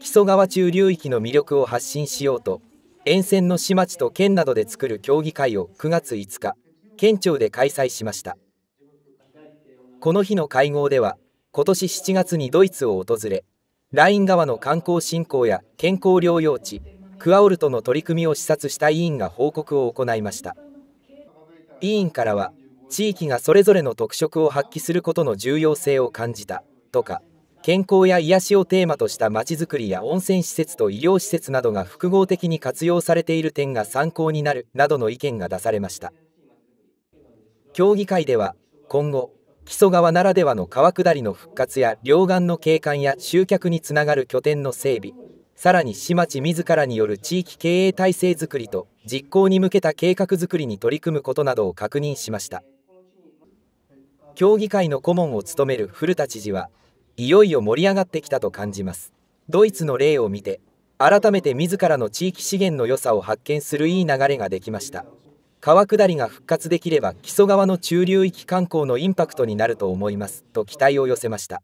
木曽川中流域の魅力を発信しようと沿線の市町と県などで作る協議会を9月5日県庁で開催しましたこの日の会合では今年7月にドイツを訪れライン川の観光振興や健康療養地クアオルトの取り組みを視察した委員が報告を行いました委員からは地域がそれぞれの特色を発揮することの重要性を感じたとか健康や癒しをテーマとしたまちづくりや温泉施設と医療施設などが複合的に活用されている点が参考になるなどの意見が出されました協議会では今後木曽川ならではの川下りの復活や両岸の景観や集客につながる拠点の整備さらに市町自らによる地域経営体制づくりと実行に向けた計画づくりに取り組むことなどを確認しました協議会の顧問を務める古田知事はいよいよ盛り上がってきたと感じますドイツの例を見て改めて自らの地域資源の良さを発見するいい流れができました川下りが復活できれば木曽川の中流域観光のインパクトになると思いますと期待を寄せました